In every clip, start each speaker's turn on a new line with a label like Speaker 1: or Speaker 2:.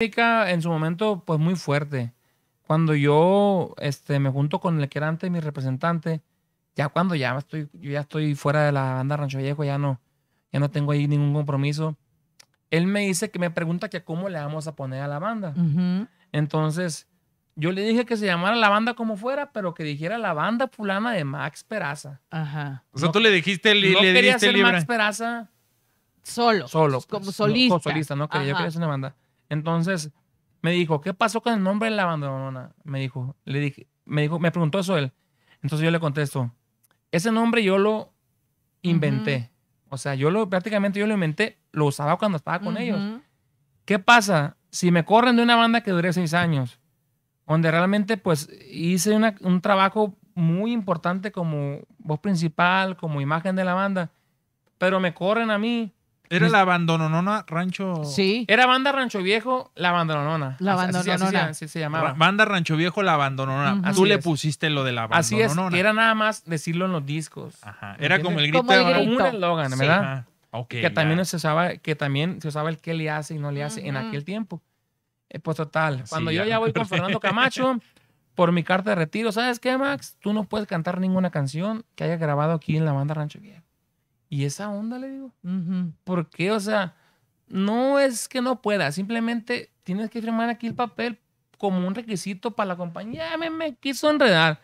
Speaker 1: en su momento, pues muy fuerte. Cuando yo este, me junto con el que era antes mi representante, ya cuando ya estoy, ya estoy fuera de la banda Rancho Viejo, ya no, ya no tengo ahí ningún compromiso. Él me dice que me pregunta que cómo le vamos a poner a la banda. Entonces, yo le dije que se llamara la banda como fuera, pero que dijera la banda fulana de Max Peraza. Ajá. O tú le dijiste el No le quería ser Max Peraza solo. Solo. Pues, como solista. No, como solista, no yo quería ser una banda. Entonces me dijo, ¿qué pasó con el nombre de la abandonona? Me dijo, le dije, me dijo, me preguntó eso él. Entonces yo le contesto, ese nombre yo lo inventé. O sea, yo lo prácticamente yo lo inventé, lo usaba cuando estaba con ellos. ¿Qué pasa si me corren de una banda que duré seis años? Donde realmente pues hice un trabajo muy importante como voz principal, como imagen de la banda, pero me corren a mí era la abandononona rancho. Sí. Era banda rancho viejo, la abandononona. La abandononona. Así, se llamaba. Banda rancho viejo, la abandononona. Tú le pusiste lo de la abandononona. Así es, era nada más decirlo en los discos. Ajá. Era como el grito. de Como un eslogan, ¿verdad? que, también se usaba, que también se usaba el qué le hace y no le hace en aquel tiempo. Eh, pues total, cuando yo ya voy con Fernando Camacho por mi carta de retiro, ¿sabes qué, Max? Tú no puedes cantar ninguna canción que haya grabado aquí en la banda Rancho Viejo. ¿Y esa onda? Le digo. ¿Por qué? O sea, no es que no pueda, simplemente tienes que firmar aquí el papel como un requisito para la compañía. Me, quiso enredar.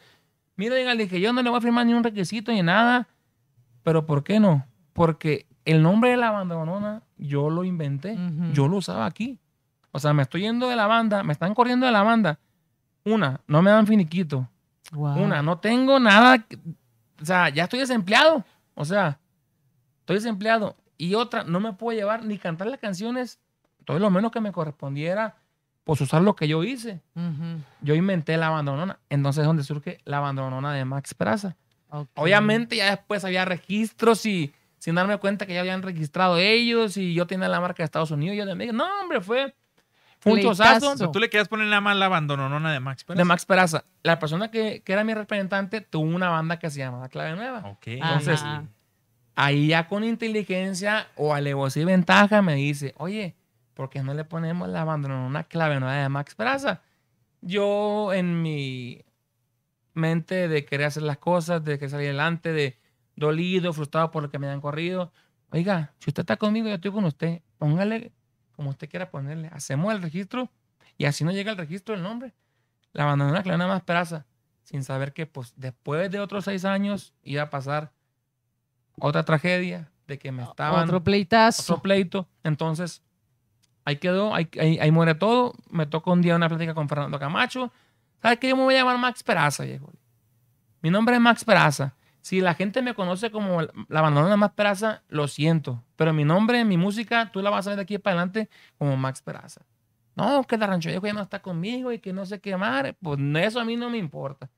Speaker 1: Mira, le dije, yo no le voy a firmar ni un requisito ni nada. Pero ¿por qué no? Porque el nombre de la banda Bonona yo lo inventé. Yo lo usaba aquí. O sea, me estoy yendo de la banda, me están corriendo de la banda. Una, no me dan finiquito. Una, no tengo nada. O sea, ya estoy desempleado. O sea, estoy desempleado y otra, no me puedo llevar ni cantar las canciones, todo lo menos que me correspondiera, pues usar lo que yo hice. Yo inventé la abandonona. Entonces es donde surge la abandonona de Max Peraza. Obviamente ya después había registros y sin darme cuenta que ya habían registrado ellos y yo tenía la marca de Estados Unidos. Y yo de mí, no, hombre, fue,
Speaker 2: fue un sea, Tú
Speaker 1: le querías poner nada más la Abandonona de Max Peraza. De Max Peraza. La persona que, era mi representante tuvo una banda que se llamaba Clave Nueva. Ok. Entonces, Ahí ya con inteligencia o alevosía y ventaja me dice, oye, ¿por qué no le ponemos la una clave nueva de Max Braza? Yo en mi mente de querer hacer las cosas, de que salir adelante, de dolido, frustrado por lo que me han corrido, oiga, si usted está conmigo, yo estoy con usted, póngale como usted quiera ponerle, hacemos el registro y así no llega el registro del nombre. La una clave nueva de Max sin saber que pues, después de otros seis años iba a pasar otra tragedia, de que me estaban... Otro pleitazo. pleito. Entonces, ahí quedó, ahí, muere todo. Me tocó un día una plática con Fernando Camacho. ¿Sabes que Yo me voy a llamar Max Peraza, viejo. Mi nombre es Max Peraza. Si la gente me conoce como la bandolona Max Peraza, lo siento. Pero mi nombre, mi música, tú la vas a ver de aquí para adelante como Max Peraza. No, que la Rancho Viejo ya no está conmigo y que no sé qué Pues eso a mí no me importa.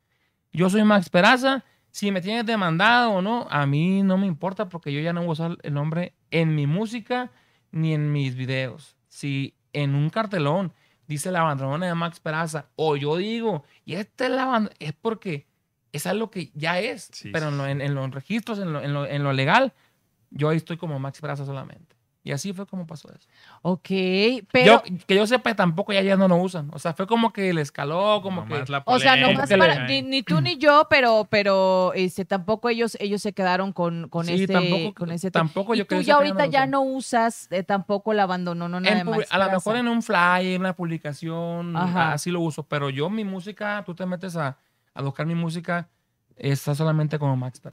Speaker 1: Yo soy Max Peraza si me tienes demandado o no, a mí no me importa porque yo ya no voy a usar el nombre en mi música ni en mis videos. Si en un cartelón dice la de Max Peraza o yo digo, y esta es la banda, es porque es algo que ya es, pero en, en, los registros, en lo, en lo legal, yo ahí estoy como Max Peraza solamente. Y así fue como pasó eso. Ok, pero... que yo sepa, tampoco ya, ya no lo usan. O sea, fue como que le escaló, como que... La o sea, para, ni, tú ni yo, pero, pero este, tampoco ellos, ellos se quedaron con, con, este, tampoco, con ese... Tampoco yo Tú ya ahorita ya no usas eh, tampoco la abandonó no nada más. A lo mejor en un fly en una publicación, así lo uso. Pero yo mi música, tú te metes a, buscar mi música, está solamente como Max